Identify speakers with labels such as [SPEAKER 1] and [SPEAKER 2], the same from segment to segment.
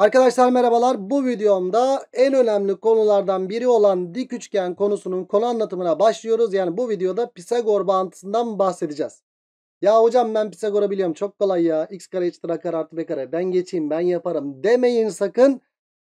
[SPEAKER 1] Arkadaşlar merhabalar. Bu videomda en önemli konulardan biri olan dik üçgen konusunun konu anlatımına başlıyoruz. Yani bu videoda Pisagor bağıntısından bahsedeceğiz. Ya hocam ben Pisagor'u biliyorum çok kolay ya. X kare eşittir a kare artı b kare. Ben geçeyim ben yaparım demeyin sakın.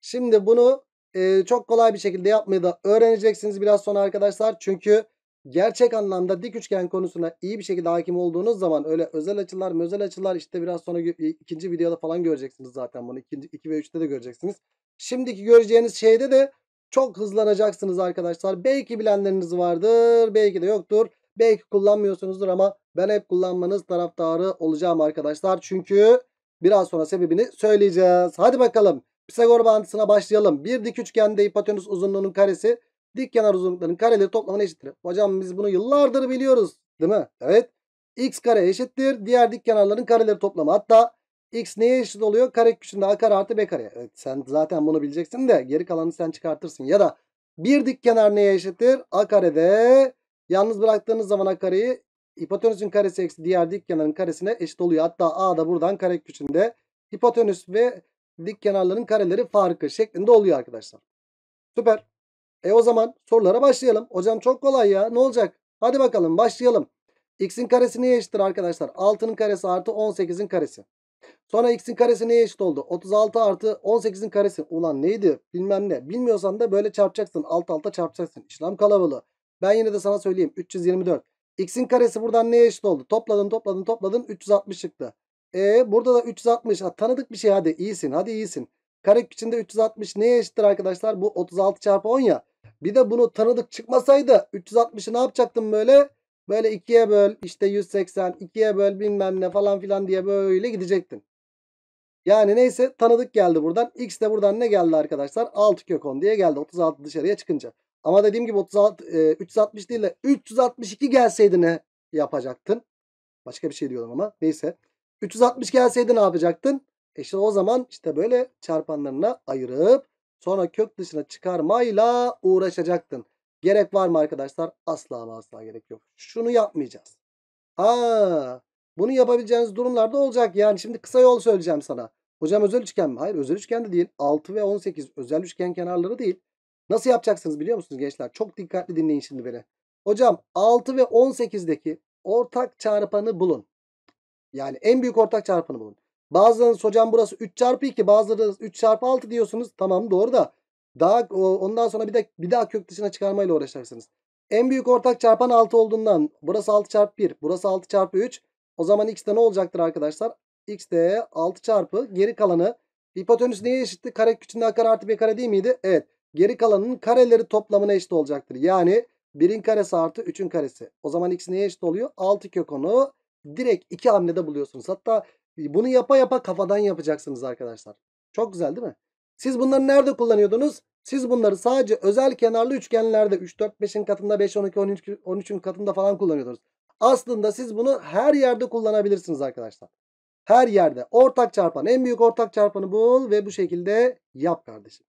[SPEAKER 1] Şimdi bunu e, çok kolay bir şekilde yapmayı da öğreneceksiniz biraz sonra arkadaşlar. Çünkü gerçek anlamda dik üçgen konusuna iyi bir şekilde hakim olduğunuz zaman öyle özel açılar, özel açılar işte biraz sonra e, ikinci videoda falan göreceksiniz zaten bunu. İkinci, iki ve üçte de göreceksiniz. Şimdiki göreceğiniz şeyde de çok hızlanacaksınız arkadaşlar. Belki bilenleriniz vardır, belki de yoktur. Belki kullanmıyorsunuzdur ama ben hep kullanmanız taraftarı olacağım arkadaşlar. Çünkü biraz sonra sebebini söyleyeceğiz. Hadi bakalım. Pisagor bağıntısına başlayalım. Bir dik üçgende hipotenüs uzunluğunun karesi dik kenar uzunluklarının kareleri toplamına eşittir. Hocam biz bunu yıllardır biliyoruz değil mi? Evet. X kare eşittir. Diğer dik kenarların kareleri toplamı. Hatta X neye eşit oluyor? Kare köşünde A kare artı B kare. Evet, sen zaten bunu bileceksin de geri kalanını sen çıkartırsın. Ya da bir dik kenar neye eşittir? A kare de yalnız bıraktığınız zaman A kareyi hipotenüsün karesi eksi diğer dik kenarın karesine eşit oluyor. Hatta A da buradan kare köşünde hipotenüs ve dik kenarların kareleri farkı şeklinde oluyor arkadaşlar. Süper. E o zaman sorulara başlayalım. Hocam çok kolay ya ne olacak? Hadi bakalım başlayalım. X'in karesi neye eşittir arkadaşlar? 6'nın karesi artı 18'in karesi. Sonra x'in karesi neye eşit oldu? 36 artı 18'in karesi. Ulan neydi bilmem ne. Bilmiyorsan da böyle çarpacaksın. Alt alta çarpacaksın. İşlem kalabalığı. Ben yine de sana söyleyeyim. 324. X'in karesi buradan neye eşit oldu? Topladın topladın topladın 360 çıktı. E burada da 360. Ha, tanıdık bir şey hadi iyisin hadi iyisin. Kare içinde 360 neye eşittir arkadaşlar? Bu 36 çarpı 10 ya. Bir de bunu tanıdık çıkmasaydı 360'ı ne yapacaktım böyle? Böyle 2'ye böl işte 180 2'ye böl bilmem ne falan filan diye böyle gidecektin. Yani neyse tanıdık geldi buradan. X de buradan ne geldi arkadaşlar? 6 kök 10 diye geldi 36 dışarıya çıkınca. Ama dediğim gibi 36, e, 360 değil de 362 gelseydi ne yapacaktın? Başka bir şey diyorum ama neyse. 360 gelseydi ne yapacaktın? E işte o zaman işte böyle çarpanlarına ayırıp Sonra kök dışına çıkarmayla uğraşacaktın. Gerek var mı arkadaşlar? Asla ama asla gerek yok. Şunu yapmayacağız. Aa, bunu yapabileceğiniz durumlarda olacak. Yani şimdi kısa yol söyleyeceğim sana. Hocam özel üçgen mi? Hayır özel üçgen de değil. 6 ve 18 özel üçgen kenarları değil. Nasıl yapacaksınız biliyor musunuz gençler? Çok dikkatli dinleyin şimdi beni. Hocam 6 ve 18'deki ortak çarpanı bulun. Yani en büyük ortak çarpanı bulun. Bazılarınız hocam burası 3 çarpı 2 bazılarınız 3 çarpı 6 diyorsunuz. Tamam doğru da daha ondan sonra bir, de, bir daha kök dışına çıkarmayla uğraşarsınız. En büyük ortak çarpan 6 olduğundan burası 6 çarpı 1 burası 6 çarpı 3. O zaman x de ne olacaktır arkadaşlar? x de 6 çarpı geri kalanı hipotenüs neye eşitti? Kare küçüğünde kare artı bir kare değil miydi? Evet. Geri kalanın kareleri toplamına eşit olacaktır. Yani 1'in karesi artı 3'ün karesi. O zaman x neye eşit oluyor? 6 kök 10'u direkt 2 hamlede buluyorsunuz. Hatta bunu yapa yapa kafadan yapacaksınız arkadaşlar. Çok güzel değil mi? Siz bunları nerede kullanıyordunuz? Siz bunları sadece özel kenarlı üçgenlerde 3, 4, 5'in katında 5, 12, 13, 13'ün katında falan kullanıyordunuz. Aslında siz bunu her yerde kullanabilirsiniz arkadaşlar. Her yerde ortak çarpan en büyük ortak çarpanı bul ve bu şekilde yap kardeşim.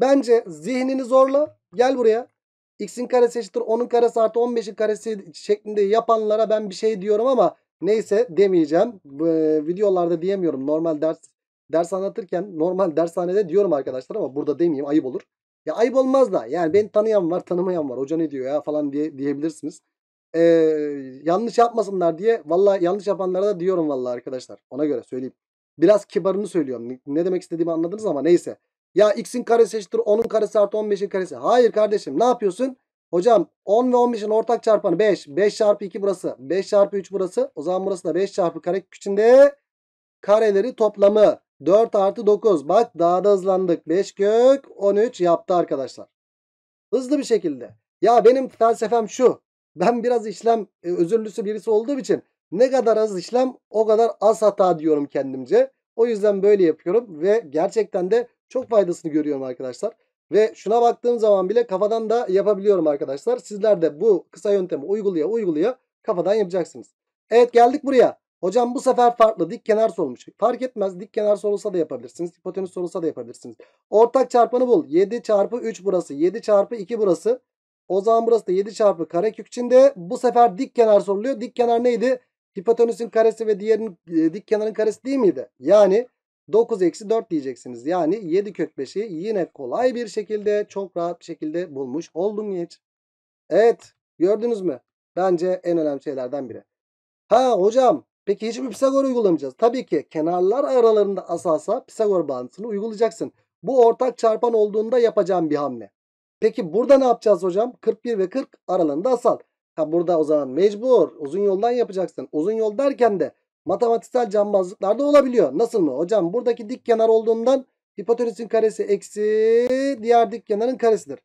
[SPEAKER 1] Bence zihnini zorla gel buraya. X'in karesi eşittir 10'un karesi artı 15'in karesi şeklinde yapanlara ben bir şey diyorum ama Neyse demeyeceğim. Ee, videolarda diyemiyorum. Normal ders ders anlatırken normal dershanede diyorum arkadaşlar ama burada demeyeyim ayıp olur. Ya ayıp olmaz da yani beni tanıyan var tanımayan var hoca ne diyor ya falan diye diyebilirsiniz. Ee, yanlış yapmasınlar diye valla yanlış yapanlara da diyorum valla arkadaşlar ona göre söyleyeyim. Biraz kibarını söylüyorum ne demek istediğimi anladınız ama neyse. Ya x'in karesi eşittir 10'un karesi artı 15'in karesi. Hayır kardeşim ne yapıyorsun? Hocam 10 ve 15'in ortak çarpanı 5. 5 çarpı 2 burası. 5 çarpı 3 burası. O zaman burası da 5 çarpı kare içinde kareleri toplamı. 4 artı 9. Bak daha da hızlandık. 5 kök 13 yaptı arkadaşlar. Hızlı bir şekilde. Ya benim felsefem şu. Ben biraz işlem e, özürlüsü birisi olduğum için ne kadar az işlem o kadar az hata diyorum kendimce. O yüzden böyle yapıyorum ve gerçekten de çok faydasını görüyorum arkadaşlar. Ve şuna baktığım zaman bile kafadan da yapabiliyorum arkadaşlar. Sizler de bu kısa yöntemi uygulaya uygulaya kafadan yapacaksınız. Evet geldik buraya. Hocam bu sefer farklı dik kenar sormuş. Fark etmez dik kenar sorulsa da yapabilirsiniz. Hipotenüs sorulsa da yapabilirsiniz. Ortak çarpanı bul. 7 çarpı 3 burası. 7 çarpı 2 burası. O zaman burası da 7 çarpı karekök içinde. Bu sefer dik kenar soruluyor. Dik kenar neydi? Hipotenüsün karesi ve diğerin e, dik kenarın karesi değil miydi? Yani 9 eksi 4 diyeceksiniz. Yani 7 kök 5'i yine kolay bir şekilde çok rahat bir şekilde bulmuş oldum hiç. Evet gördünüz mü? Bence en önemli şeylerden biri. Ha hocam peki hiç mi Pisagor uygulamayacağız? Tabii ki kenarlar aralarında asalsa Pisagor bağıntısını uygulayacaksın. Bu ortak çarpan olduğunda yapacağım bir hamle. Peki burada ne yapacağız hocam? 41 ve 40 aralarında asal. Ha burada o zaman mecbur uzun yoldan yapacaksın. Uzun yol derken de matematiksel da olabiliyor. Nasıl mı? Hocam buradaki dik kenar olduğundan hipotenüsün karesi eksi diğer dik kenarın karesidir.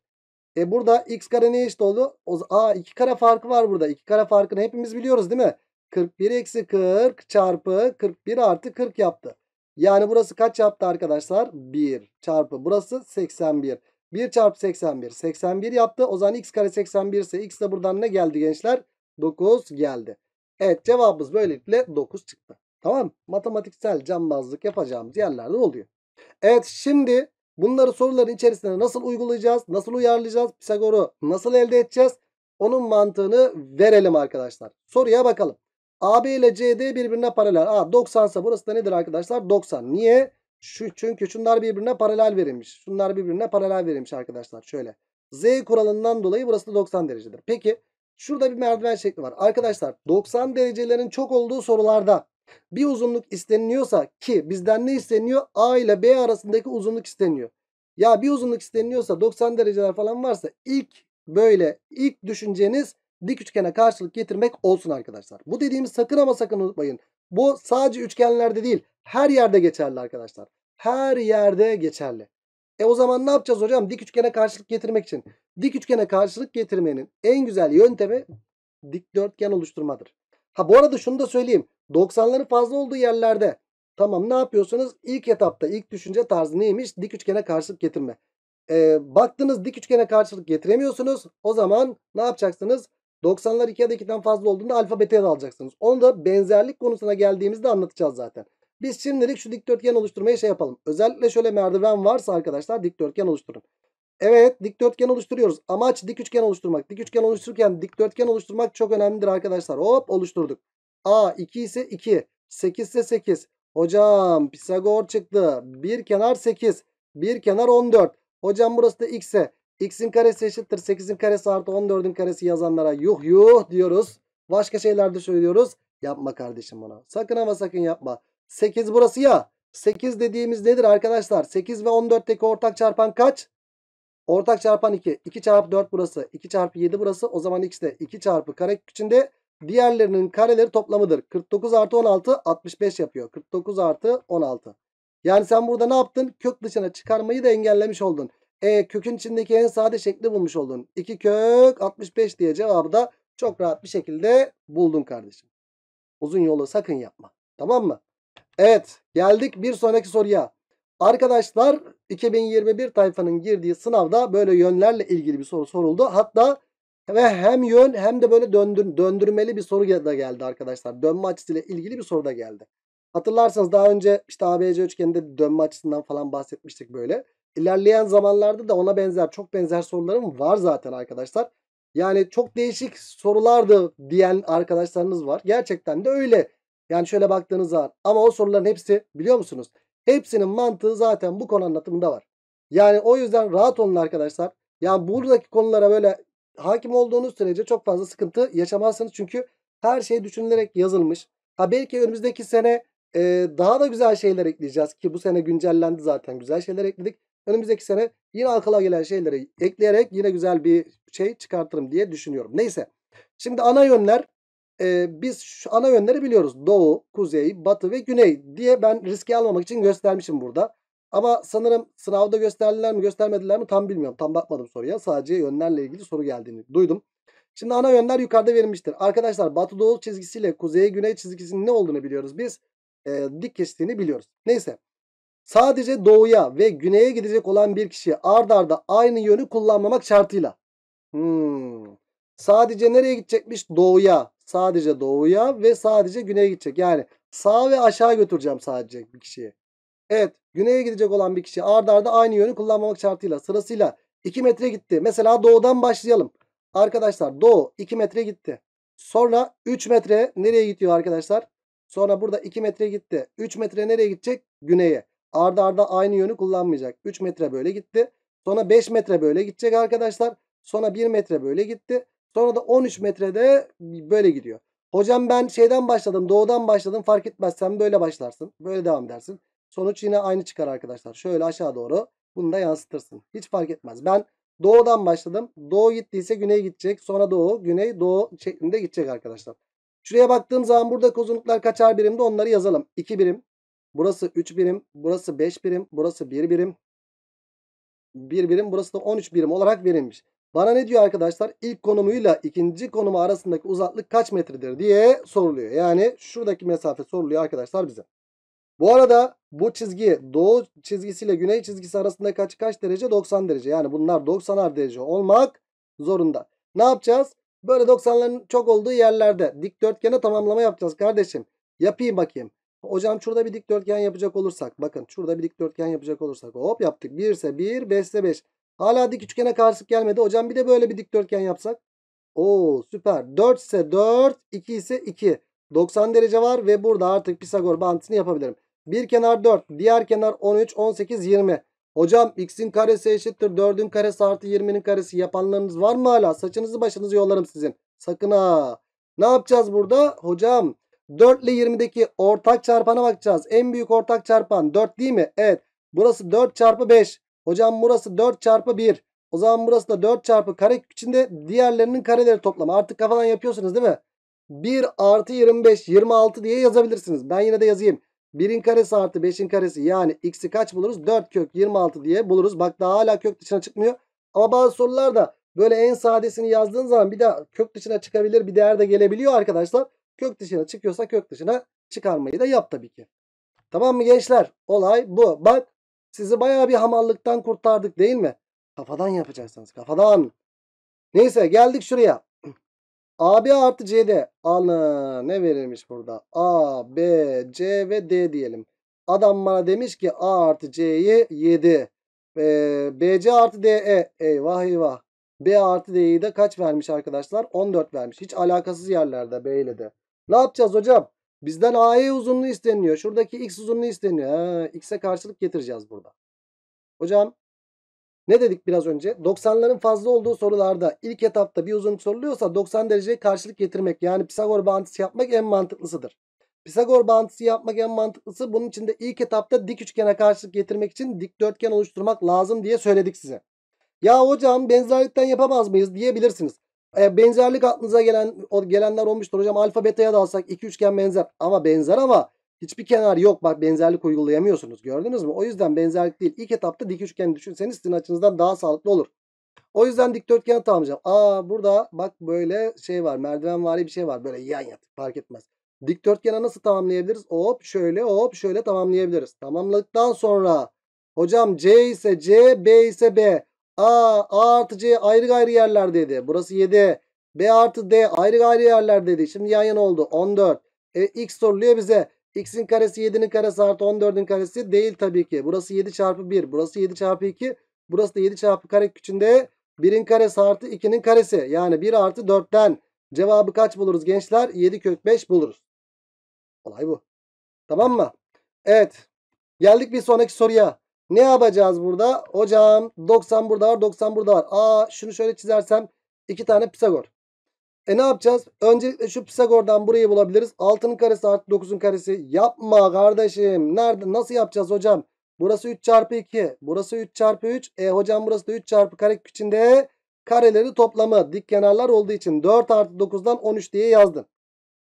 [SPEAKER 1] E burada x kare ne eşit oldu? O, a 2 kare farkı var burada. 2 kare farkını hepimiz biliyoruz değil mi? 41 eksi 40 çarpı 41 artı 40 yaptı. Yani burası kaç yaptı arkadaşlar? 1 çarpı burası 81. 1 çarpı 81. 81 yaptı. O zaman x kare 81 ise x de buradan ne geldi gençler? 9 geldi. Evet cevabımız böylelikle 9 çıktı. Tamam Matematiksel cambazlık yapacağımız yerlerde oluyor. Evet şimdi bunları soruların içerisine nasıl uygulayacağız? Nasıl uyarlayacağız? Pisagor'u nasıl elde edeceğiz? Onun mantığını verelim arkadaşlar. Soruya bakalım. AB ile CD birbirine paralel. Aa 90 ise burası da nedir arkadaşlar? 90. Niye? Şu, çünkü şunlar birbirine paralel verilmiş. Şunlar birbirine paralel verilmiş arkadaşlar. Şöyle. Z kuralından dolayı burası da 90 derecedir. Peki Şurada bir merdiven şekli var. Arkadaşlar 90 derecelerin çok olduğu sorularda bir uzunluk isteniliyorsa ki bizden ne isteniyor? A ile B arasındaki uzunluk isteniyor. Ya bir uzunluk isteniliyorsa 90 dereceler falan varsa ilk böyle ilk düşünceniz dik üçgene karşılık getirmek olsun arkadaşlar. Bu dediğimi sakın ama sakın unutmayın. Bu sadece üçgenlerde değil her yerde geçerli arkadaşlar. Her yerde geçerli. E o zaman ne yapacağız hocam? Dik üçgene karşılık getirmek için. Dik üçgene karşılık getirmenin en güzel yöntemi dikdörtgen oluşturmadır. Ha bu arada şunu da söyleyeyim. 90'ların fazla olduğu yerlerde tamam ne yapıyorsunuz? İlk etapta ilk düşünce tarzı neymiş? Dik üçgene karşılık getirme. Ee, baktınız dik üçgene karşılık getiremiyorsunuz. O zaman ne yapacaksınız? 90'lar 2 ya da 2'den fazla olduğunda alfa beta'ya alacaksınız. Onu da benzerlik konusuna geldiğimizde anlatacağız zaten. Biz şimdilik şu dikdörtgen oluşturmaya şey yapalım. Özellikle şöyle merdiven varsa arkadaşlar dikdörtgen oluşturun. Evet dikdörtgen oluşturuyoruz. Amaç dik üçgen oluşturmak. Dik üçgen oluştururken dikdörtgen oluşturmak çok önemlidir arkadaşlar. Hop oluşturduk. A 2 ise 2. 8 ise 8. Hocam Pisagor çıktı. Bir kenar 8. Bir kenar 14. Hocam burası da x ise, X'in karesi eşittir. 8'in karesi artı 14'ün karesi yazanlara yuh yuh diyoruz. Başka şeyler de söylüyoruz. Yapma kardeşim bana. Sakın ama sakın yapma. 8 burası ya. 8 dediğimiz nedir arkadaşlar? 8 ve 14'teki ortak çarpan kaç? Ortak çarpan 2. 2 çarpı 4 burası. 2 çarpı 7 burası. O zaman x de 2 çarpı kare içinde diğerlerinin kareleri toplamıdır. 49 artı 16 65 yapıyor. 49 artı 16. Yani sen burada ne yaptın? Kök dışına çıkarmayı da engellemiş oldun. E kökün içindeki en sade şekli bulmuş oldun. 2 kök 65 diye cevabı da çok rahat bir şekilde buldun kardeşim. Uzun yolu sakın yapma. Tamam mı? Evet geldik bir sonraki soruya. Arkadaşlar 2021 tayfanın girdiği sınavda böyle yönlerle ilgili bir soru soruldu. Hatta ve hem yön hem de böyle döndür, döndürmeli bir soru da geldi arkadaşlar. Dönme açısıyla ilgili bir soru da geldi. Hatırlarsanız daha önce işte ABC üçgeninde dönme açısından falan bahsetmiştik böyle. İlerleyen zamanlarda da ona benzer çok benzer sorularım var zaten arkadaşlar. Yani çok değişik sorulardı diyen arkadaşlarınız var. Gerçekten de öyle. Yani şöyle baktığınız zaman ama o soruların hepsi biliyor musunuz? Hepsinin mantığı zaten bu konu anlatımında var. Yani o yüzden rahat olun arkadaşlar. Yani buradaki konulara böyle hakim olduğunuz sürece çok fazla sıkıntı yaşamazsınız. Çünkü her şey düşünülerek yazılmış. Ha belki önümüzdeki sene e, daha da güzel şeyler ekleyeceğiz. Ki bu sene güncellendi zaten güzel şeyler ekledik. Önümüzdeki sene yine akıla gelen şeyleri ekleyerek yine güzel bir şey çıkartırım diye düşünüyorum. Neyse. Şimdi ana yönler e, biz şu ana yönleri biliyoruz. Doğu, kuzey, batı ve güney diye ben riske almamak için göstermişim burada. Ama sanırım sınavda gösterdiler mi göstermediler mi tam bilmiyorum. Tam bakmadım soruya. Sadece yönlerle ilgili soru geldiğini duydum. Şimdi ana yönler yukarıda verilmiştir. Arkadaşlar batı doğu çizgisiyle kuzey güney çizgisinin ne olduğunu biliyoruz biz. E, dik kestiğini biliyoruz. Neyse. Sadece doğuya ve güneye gidecek olan bir kişi ard arda aynı yönü kullanmamak şartıyla. Hmm. Sadece nereye gidecekmiş? Doğuya, Sadece doğuya ve sadece güneye gidecek. Yani sağ ve aşağı götüreceğim sadece bir kişiyi. Evet güneye gidecek olan bir kişi ardarda arda aynı yönü kullanmamak şartıyla sırasıyla 2 metre gitti. Mesela doğudan başlayalım. Arkadaşlar doğu 2 metre gitti. Sonra 3 metre nereye gidiyor arkadaşlar? Sonra burada 2 metre gitti. 3 metre nereye gidecek? Güneye. Arda arda aynı yönü kullanmayacak. 3 metre böyle gitti. Sonra 5 metre böyle gidecek arkadaşlar. Sonra 1 metre böyle gitti. Sonra da 13 metrede böyle gidiyor. Hocam ben şeyden başladım doğudan başladım fark etmez sen böyle başlarsın. Böyle devam edersin. Sonuç yine aynı çıkar arkadaşlar. Şöyle aşağı doğru bunu da yansıtırsın. Hiç fark etmez. Ben doğudan başladım. Doğu gittiyse güney gidecek. Sonra doğu, güney, doğu şeklinde gidecek arkadaşlar. Şuraya baktığım zaman burada uzunluklar kaçar birimde onları yazalım. 2 birim. Burası 3 birim. Burası 5 birim. Burası 1 birim. 1 birim. Burası da 13 birim olarak verilmiş. Bana ne diyor arkadaşlar? İlk konumuyla ikinci konumu arasındaki uzaklık kaç metredir diye soruluyor. Yani şuradaki mesafe soruluyor arkadaşlar bize. Bu arada bu çizgi doğu çizgisiyle güney çizgisi arasında kaç kaç derece? 90 derece. Yani bunlar 90 derece olmak zorunda. Ne yapacağız? Böyle 90'ların çok olduğu yerlerde dikdörtgene tamamlama yapacağız kardeşim. Yapayım bakayım. Hocam şurada bir dikdörtgen yapacak olursak. Bakın şurada bir dikdörtgen yapacak olursak. Hop yaptık. 1 ise 1, 5 ise 5. Hala dik üçgene karşılık gelmedi. Hocam bir de böyle bir dikdörtgen yapsak. Oo süper. 4 ise 4, 2 ise 2. 90 derece var ve burada artık Pisagor bantını yapabilirim. Bir kenar 4, diğer kenar 13, 18, 20. Hocam x'in karesi eşittir 4'ün karesi artı 20'nin karesi yapanlarınız var mı hala? Saçınızı başınızı yollarım sizin. Sakın ha. Ne yapacağız burada? Hocam 4 ile 20'deki ortak çarpana bakacağız. En büyük ortak çarpan 4 değil mi? Evet. Burası 4 çarpı 5. Hocam burası 4 çarpı 1. O zaman burası da 4 çarpı kare içinde diğerlerinin kareleri toplamı. Artık kafadan yapıyorsunuz değil mi? 1 artı 25 26 diye yazabilirsiniz. Ben yine de yazayım. 1'in karesi artı 5'in karesi yani x'i kaç buluruz? 4 kök 26 diye buluruz. Bak daha hala kök dışına çıkmıyor. Ama bazı sorularda böyle en sadesini yazdığın zaman bir daha kök dışına çıkabilir bir değer de gelebiliyor arkadaşlar. Kök dışına çıkıyorsa kök dışına çıkarmayı da yap tabii ki. Tamam mı gençler? Olay bu. Bak sizi baya bir hamallıktan kurtardık değil mi? Kafadan yapacaksınız kafadan. Neyse geldik şuraya. AB artı C'de alın ne verilmiş burada? A, B, C ve D diyelim. Adam bana demiş ki A artı C'yi 7. Ee, B C artı D DE eyvah eyvah. B artı D'yi de kaç vermiş arkadaşlar? 14 vermiş. Hiç alakasız yerlerde B ile de. Ne yapacağız hocam? Bizden AE uzunluğu isteniyor. Şuradaki X uzunluğu isteniyor. X'e karşılık getireceğiz burada. Hocam ne dedik biraz önce? 90'ların fazla olduğu sorularda ilk etapta bir uzunluk soruluyorsa 90 dereceye karşılık getirmek yani Pisagor bağıntısı yapmak en mantıklısıdır. Pisagor bağıntısı yapmak en mantıklısı bunun için de ilk etapta dik üçgene karşılık getirmek için dik dörtgen oluşturmak lazım diye söyledik size. Ya hocam benzerlikten yapamaz mıyız diyebilirsiniz. E, benzerlik aklınıza gelen o gelenler olmuştur. Hocam alfa beta'ya da alsak iki üçgen benzer ama benzer ama hiçbir kenar yok. Bak benzerlik uygulayamıyorsunuz gördünüz mü? O yüzden benzerlik değil. İlk etapta dik üçgen düşünseniz sizin açınızdan daha sağlıklı olur. O yüzden dikdörtgen tamamlayacağım. Aa burada bak böyle şey var. Merdiven vari bir şey var. Böyle yan yat fark etmez. Dikdörtgene nasıl tamamlayabiliriz? Hop şöyle hop şöyle tamamlayabiliriz. Tamamladıktan sonra hocam C ise C B ise B. A, A artı C ayrı ayrı yerler dedi. Burası 7. B artı D ayrı ayrı yerler dedi. Şimdi yan yana oldu. 14. E, X soruluyor bize. X'in karesi 7'nin karesi artı 14'ün karesi değil tabii ki. Burası 7 çarpı 1. Burası 7 çarpı 2. Burası da 7 çarpı kare küçüğünde 1'in karesi artı 2'nin karesi. Yani 1 artı 4'ten cevabı kaç buluruz gençler? 7 kök 5 buluruz. Olay bu. Tamam mı? Evet. Geldik bir sonraki soruya. Ne yapacağız burada? Hocam 90 burada var 90 burada var. Aa şunu şöyle çizersem 2 tane Pisagor. E ne yapacağız? Öncelikle şu Pisagor'dan burayı bulabiliriz. 6'nın karesi artı 9'un karesi. Yapma kardeşim. Nerede? Nasıl yapacağız hocam? Burası 3 çarpı 2. Burası 3 çarpı 3. E hocam burası da 3 çarpı kare içinde kareleri toplamı. Dik kenarlar olduğu için 4 artı 9'dan 13 diye yazdım.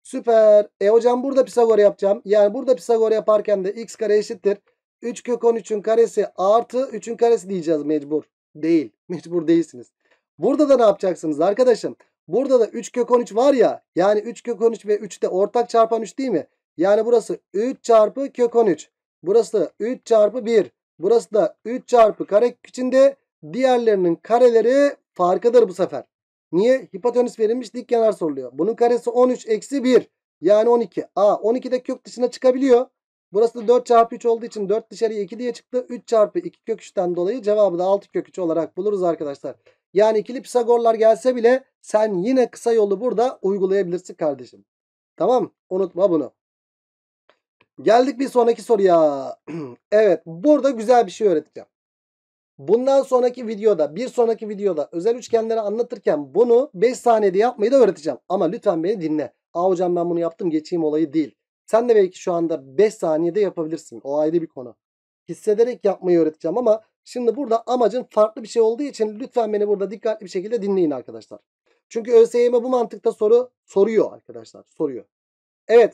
[SPEAKER 1] Süper. E hocam burada Pisagor yapacağım. Yani burada Pisagor yaparken de x kare eşittir. 3 kök 13'ün karesi artı 3'ün karesi diyeceğiz mecbur. Değil. Mecbur değilsiniz. Burada da ne yapacaksınız arkadaşım? Burada da 3 kök 13 var ya. Yani 3 kök 13 ve 3 de ortak çarpan 3 değil mi? Yani burası 3 çarpı kök 13. Burası 3 çarpı 1. Burası da 3 çarpı kare içinde. Diğerlerinin kareleri farkıdır bu sefer. Niye? Hipotenüs verilmiş dik kenar soruluyor. Bunun karesi 13 eksi 1. Yani 12. A 12 de kök dışına çıkabiliyor. Burası da 4 çarpı 3 olduğu için 4 dışarıya 2 diye çıktı. 3 çarpı 2 kök 3'ten dolayı cevabı da 6 kök 3 olarak buluruz arkadaşlar. Yani ikili Pisagorlar gelse bile sen yine kısa yolu burada uygulayabilirsin kardeşim. Tamam unutma bunu. Geldik bir sonraki soruya. evet burada güzel bir şey öğreteceğim. Bundan sonraki videoda bir sonraki videoda özel üçgenleri anlatırken bunu 5 saniyede yapmayı da öğreteceğim. Ama lütfen beni dinle. Aa hocam ben bunu yaptım geçeyim olayı değil. Sen de belki şu anda 5 saniyede yapabilirsin. O ayrı bir konu. Hissederek yapmayı öğreteceğim ama şimdi burada amacın farklı bir şey olduğu için lütfen beni burada dikkatli bir şekilde dinleyin arkadaşlar. Çünkü ÖSYM bu mantıkta soru soruyor arkadaşlar. Soruyor. Evet.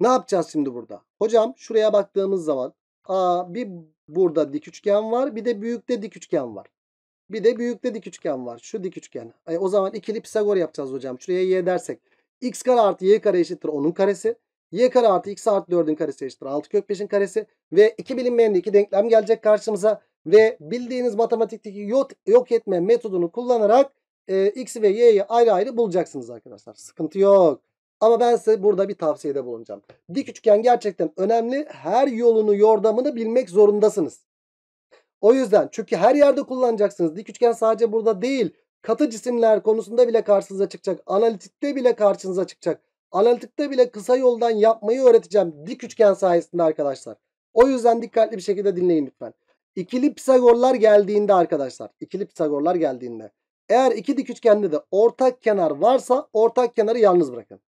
[SPEAKER 1] Ne yapacağız şimdi burada? Hocam şuraya baktığımız zaman aa, bir burada dik üçgen var. Bir de büyükte dik üçgen var. Bir de büyükte dik üçgen var. Şu dik üçgen. E, o zaman ikili Pisagor yapacağız hocam. Şuraya y dersek. x kare artı y kare eşittir onun karesi y kare artı x artı 4'ün karesi eşittir 6 kök 5'in karesi. Ve iki bilinmeyenli iki denklem gelecek karşımıza. Ve bildiğiniz matematikteki yok etme metodunu kullanarak e, x ve y'yi ayrı ayrı bulacaksınız arkadaşlar. Sıkıntı yok. Ama ben size burada bir tavsiyede bulunacağım. Dik üçgen gerçekten önemli. Her yolunu yordamını bilmek zorundasınız. O yüzden çünkü her yerde kullanacaksınız. Dik üçgen sadece burada değil. Katı cisimler konusunda bile karşınıza çıkacak. Analitikte bile karşınıza çıkacak. Analitikte bile kısa yoldan yapmayı öğreteceğim dik üçgen sayesinde arkadaşlar. O yüzden dikkatli bir şekilde dinleyin lütfen. İkili Pisagorlar geldiğinde arkadaşlar. ikili Pisagorlar geldiğinde. Eğer iki dik üçgende de ortak kenar varsa ortak kenarı yalnız bırakın.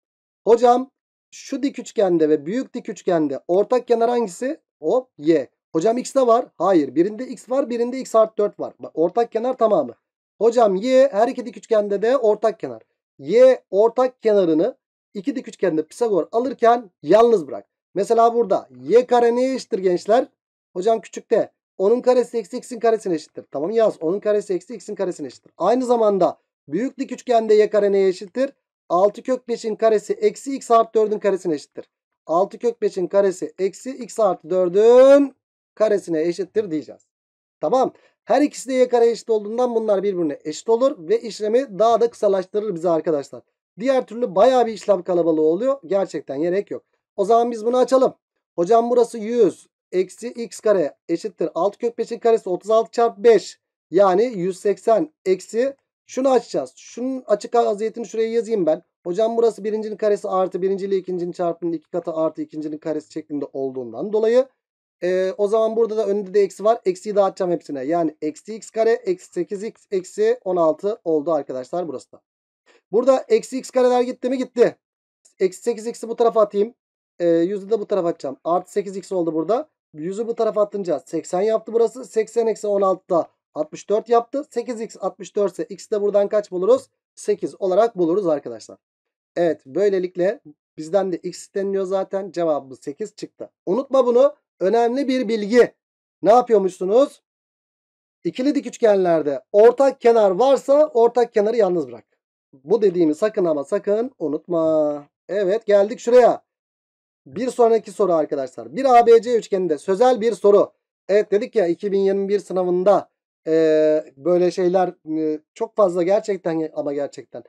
[SPEAKER 1] Hocam şu dik üçgende ve büyük dik üçgende ortak kenar hangisi? Hop Y. Hocam X de var. Hayır. Birinde X var. Birinde X artı 4 var. ortak kenar tamamı. Hocam Y her iki dik üçgende de ortak kenar. Y ortak kenarını iki dik üçgende Pisagor alırken yalnız bırak. Mesela burada y kare neye eşittir gençler? Hocam küçük küçükte Onun karesi eksi x'in karesine eşittir. Tamam yaz Onun karesi eksi x'in karesine eşittir. Aynı zamanda büyük dik üçgende y kare neye eşittir? 6 kök 5'in karesi eksi x artı 4'ün karesine eşittir. 6 kök 5'in karesi eksi x artı 4'ün karesine eşittir diyeceğiz. Tamam. Her ikisi de y kare eşit olduğundan bunlar birbirine eşit olur ve işlemi daha da kısalaştırır bize arkadaşlar. Diğer türlü baya bir işlem kalabalığı oluyor. Gerçekten gerek yok. O zaman biz bunu açalım. Hocam burası 100 eksi x kare eşittir. 6 5'in karesi 36 çarpı 5. Yani 180 eksi şunu açacağız. Şunun açık vaziyetini şuraya yazayım ben. Hocam burası birincinin karesi artı birinci ile ikincinin çarpımının iki katı artı ikincinin karesi şeklinde olduğundan dolayı e, o zaman burada da önünde de eksi var. Eksiyi dağıtacağım hepsine. Yani eksi x kare eksi 8x eksi 16 oldu arkadaşlar burası da. Burada eksi x kareler gitti mi? Gitti. Eksi 8x'i bu tarafa atayım. E, yüzü de bu tarafa atacağım. Artı 8x oldu burada. Yüzü bu tarafa atınca 80 yaptı burası. 80 eksi 16 da 64 yaptı. 8x 64 ise x de buradan kaç buluruz? 8 olarak buluruz arkadaşlar. Evet böylelikle bizden de x isteniliyor zaten. Cevabımız 8 çıktı. Unutma bunu. Önemli bir bilgi. Ne yapıyormuşsunuz? İkili dik üçgenlerde ortak kenar varsa ortak kenarı yalnız bırak. Bu dediğimi sakın ama sakın unutma. Evet geldik şuraya. Bir sonraki soru arkadaşlar. Bir ABC üçgeninde sözel bir soru. Evet dedik ya 2021 sınavında e, böyle şeyler e, çok fazla gerçekten ama gerçekten.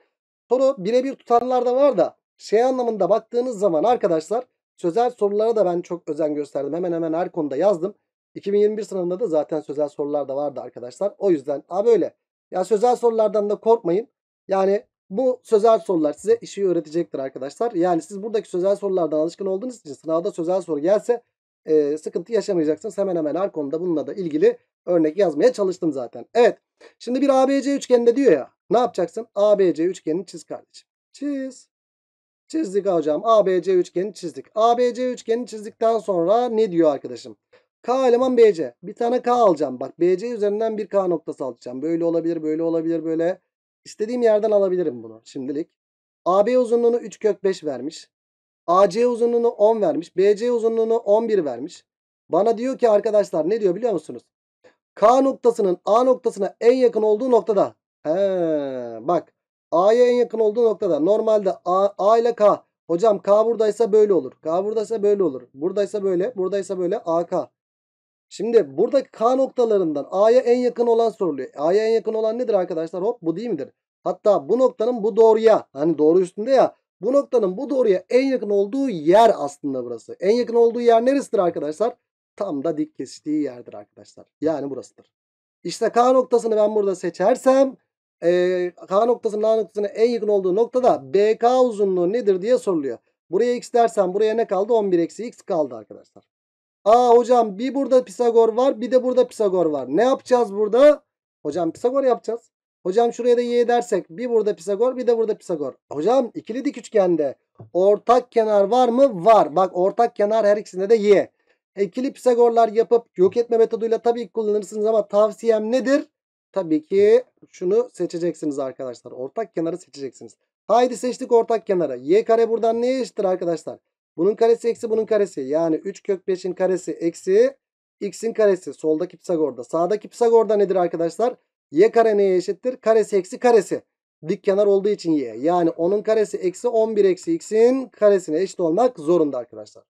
[SPEAKER 1] Soru birebir tutanlar da var da şey anlamında baktığınız zaman arkadaşlar sözel sorulara da ben çok özen gösterdim. Hemen hemen her konuda yazdım. 2021 sınavında da zaten sözel sorular da vardı arkadaşlar. O yüzden ha böyle. Ya sözel sorulardan da korkmayın. Yani bu sözel sorular size işi öğretecektir arkadaşlar. Yani siz buradaki sözel sorulardan alışkın olduğunuz için sınavda sözel soru gelse e, sıkıntı yaşamayacaksınız. Hemen hemen her konuda bununla da ilgili örnek yazmaya çalıştım zaten. Evet. Şimdi bir ABC üçgeninde diyor ya. Ne yapacaksın? ABC üçgenini çiz kardeşim. Çiz. Çizdik hocam. ABC üçgenini çizdik. ABC üçgenini çizdikten sonra ne diyor arkadaşım? K eleman BC. Bir tane K alacağım. Bak BC üzerinden bir K noktası alacağım. Böyle olabilir, böyle olabilir, böyle. İstediğim yerden alabilirim bunu şimdilik. AB uzunluğunu 3 kök 5 vermiş. AC uzunluğunu 10 vermiş. BC uzunluğunu 11 vermiş. Bana diyor ki arkadaşlar ne diyor biliyor musunuz? K noktasının A noktasına en yakın olduğu noktada. He, bak A'ya en yakın olduğu noktada. Normalde A, A ile K. Hocam K buradaysa böyle olur. K buradaysa böyle olur. Buradaysa böyle. Buradaysa böyle. AK. Şimdi buradaki K noktalarından A'ya en yakın olan soruluyor. A'ya en yakın olan nedir arkadaşlar? Hop bu değil midir? Hatta bu noktanın bu doğruya hani doğru üstünde ya bu noktanın bu doğruya en yakın olduğu yer aslında burası. En yakın olduğu yer neresidir arkadaşlar? Tam da dik kesiştiği yerdir arkadaşlar. Yani burasıdır. İşte K noktasını ben burada seçersem e, K noktasının A noktasına en yakın olduğu noktada BK uzunluğu nedir diye soruluyor. Buraya x dersen buraya ne kaldı? 11 eksi x kaldı arkadaşlar. Aa hocam bir burada Pisagor var bir de burada Pisagor var. Ne yapacağız burada? Hocam Pisagor yapacağız. Hocam şuraya da y dersek bir burada Pisagor bir de burada Pisagor. Hocam ikili dik üçgende ortak kenar var mı? Var. Bak ortak kenar her ikisinde de y. İkili Pisagorlar yapıp yok etme metoduyla tabii ki kullanırsınız ama tavsiyem nedir? Tabii ki şunu seçeceksiniz arkadaşlar. Ortak kenarı seçeceksiniz. Haydi seçtik ortak kenarı. Y kare buradan neye eşittir arkadaşlar? Bunun karesi eksi bunun karesi. Yani 3 kök 5'in karesi eksi x'in karesi. Soldaki Pisagor'da. Sağdaki Pisagor'da nedir arkadaşlar? y kare neye eşittir? Karesi eksi karesi. Dik kenar olduğu için y. Yani onun karesi eksi 11 eksi x'in karesine eşit olmak zorunda arkadaşlar.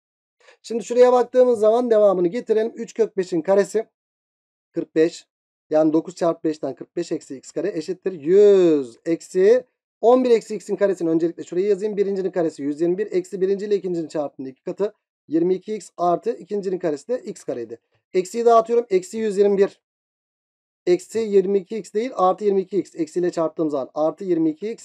[SPEAKER 1] Şimdi şuraya baktığımız zaman devamını getirelim. 3 kök 5'in karesi 45. Yani 9 çarpı 5'ten 45 eksi x kare eşittir. 100 eksi 11 eksi x'in karesini öncelikle şuraya yazayım. Birincinin karesi 121. Eksi birinci ile ikincinin çarpımının iki katı. 22x artı ikincinin karesi de x kareydi. Eksiyi dağıtıyorum. Eksi 121. Eksi 22x değil artı 22x. Eksiyle çarptığım zaman artı 22x.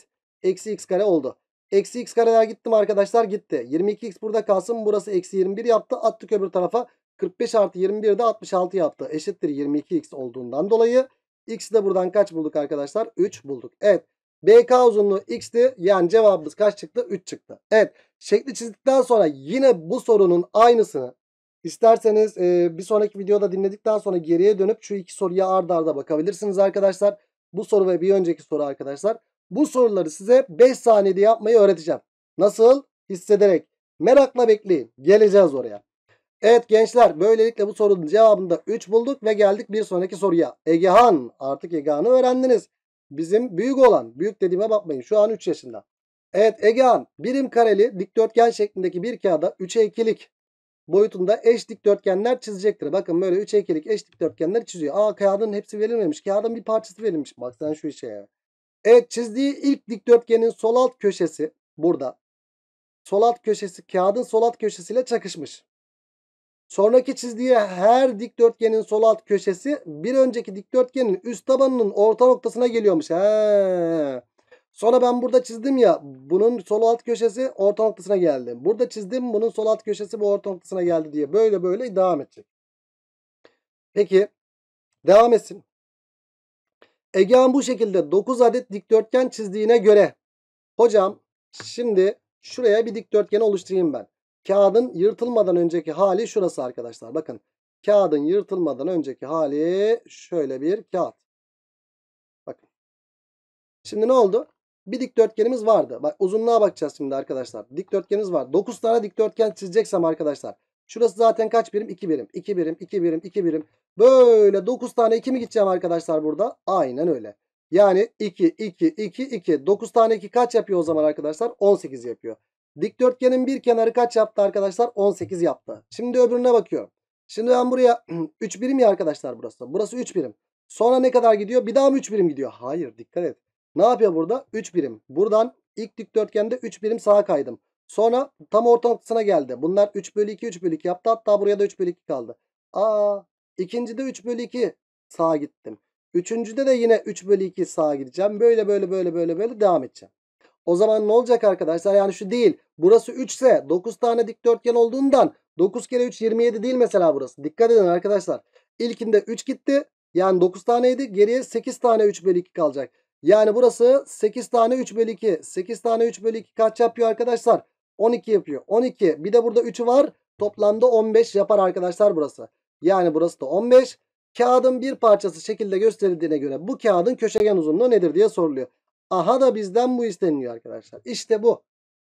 [SPEAKER 1] Eksi x kare oldu. Eksi x kareler gittim arkadaşlar gitti. 22x burada kalsın. Burası eksi 21 yaptı. Attık öbür tarafa. 45 artı 21 de 66 yaptı. Eşittir 22x olduğundan dolayı. X'i de buradan kaç bulduk arkadaşlar? 3 bulduk. Evet. BK uzunluğu x'ti. Yani cevabımız kaç çıktı? 3 çıktı. Evet. Şekli çizdikten sonra yine bu sorunun aynısını isterseniz e, bir sonraki videoda dinledikten sonra geriye dönüp şu iki soruya arda arda bakabilirsiniz arkadaşlar. Bu soru ve bir önceki soru arkadaşlar. Bu soruları size 5 saniyede yapmayı öğreteceğim. Nasıl? Hissederek. Merakla bekleyin. Geleceğiz oraya. Evet gençler böylelikle bu sorunun cevabını da 3 bulduk ve geldik bir sonraki soruya. Egehan artık Egehan'ı öğrendiniz. Bizim büyük olan. Büyük dediğime bakmayın. Şu an 3 yaşında. Evet Egehan birim kareli dikdörtgen şeklindeki bir kağıda 3'e 2'lik boyutunda eş dikdörtgenler çizecektir. Bakın böyle 3'e 2'lik eş dikdörtgenler çiziyor. Aa kağıdın hepsi verilmemiş. Kağıdın bir parçası verilmiş. Bak sen şu işe ya. Evet çizdiği ilk dikdörtgenin sol alt köşesi burada. Sol alt köşesi kağıdın sol alt köşesiyle çakışmış. Sonraki çizdiği her dikdörtgenin sol alt köşesi bir önceki dikdörtgenin üst tabanının orta noktasına geliyormuş. He. Sonra ben burada çizdim ya bunun sol alt köşesi orta noktasına geldi. Burada çizdim bunun sol alt köşesi bu orta noktasına geldi diye böyle böyle devam edecek. Peki devam etsin. Egehan bu şekilde 9 adet dikdörtgen çizdiğine göre hocam şimdi şuraya bir dikdörtgen oluşturayım ben. Kağıdın yırtılmadan önceki hali şurası arkadaşlar. Bakın kağıdın yırtılmadan önceki hali şöyle bir kağıt. Bakın. Şimdi ne oldu? Bir dikdörtgenimiz vardı. Bak uzunluğa bakacağız şimdi arkadaşlar. Dikdörtgenimiz var. 9 tane dikdörtgen çizeceksem arkadaşlar. Şurası zaten kaç birim? 2 birim. 2 birim, 2 birim, 2 birim. Böyle 9 tane 2 mi gideceğim arkadaşlar burada? Aynen öyle. Yani 2, 2, 2, 2. 9 tane 2 kaç yapıyor o zaman arkadaşlar? 18 yapıyor. Dikdörtgenin bir kenarı kaç yaptı arkadaşlar? 18 yaptı. Şimdi öbürüne bakıyorum. Şimdi ben buraya 3 birim ya arkadaşlar burası. Burası 3 birim. Sonra ne kadar gidiyor? Bir daha mı 3 birim gidiyor? Hayır dikkat et. Ne yapıyor burada? 3 birim. Buradan ilk dikdörtgende 3 birim sağa kaydım. Sonra tam orta noktasına geldi. Bunlar 3 bölü 2 3 bölü 2 yaptı. Hatta buraya da 3 bölü 2 kaldı. Aa, ikincide 3 bölü 2 sağa gittim. Üçüncüde de yine 3 bölü 2 sağa gideceğim. Böyle böyle böyle böyle böyle devam edeceğim. O zaman ne olacak arkadaşlar? Yani şu değil. Burası 3 ise 9 tane dikdörtgen olduğundan 9 kere 3 27 değil mesela burası. Dikkat edin arkadaşlar. İlkinde 3 gitti. Yani 9 taneydi. Geriye 8 tane 3 bölü 2 kalacak. Yani burası 8 tane 3 bölü 2. 8 tane 3 bölü 2 kaç yapıyor arkadaşlar? 12 yapıyor. 12. Bir de burada 3'ü var. Toplamda 15 yapar arkadaşlar burası. Yani burası da 15. Kağıdın bir parçası şekilde gösterildiğine göre bu kağıdın köşegen uzunluğu nedir diye soruluyor. Aha da bizden bu isteniyor arkadaşlar. İşte bu.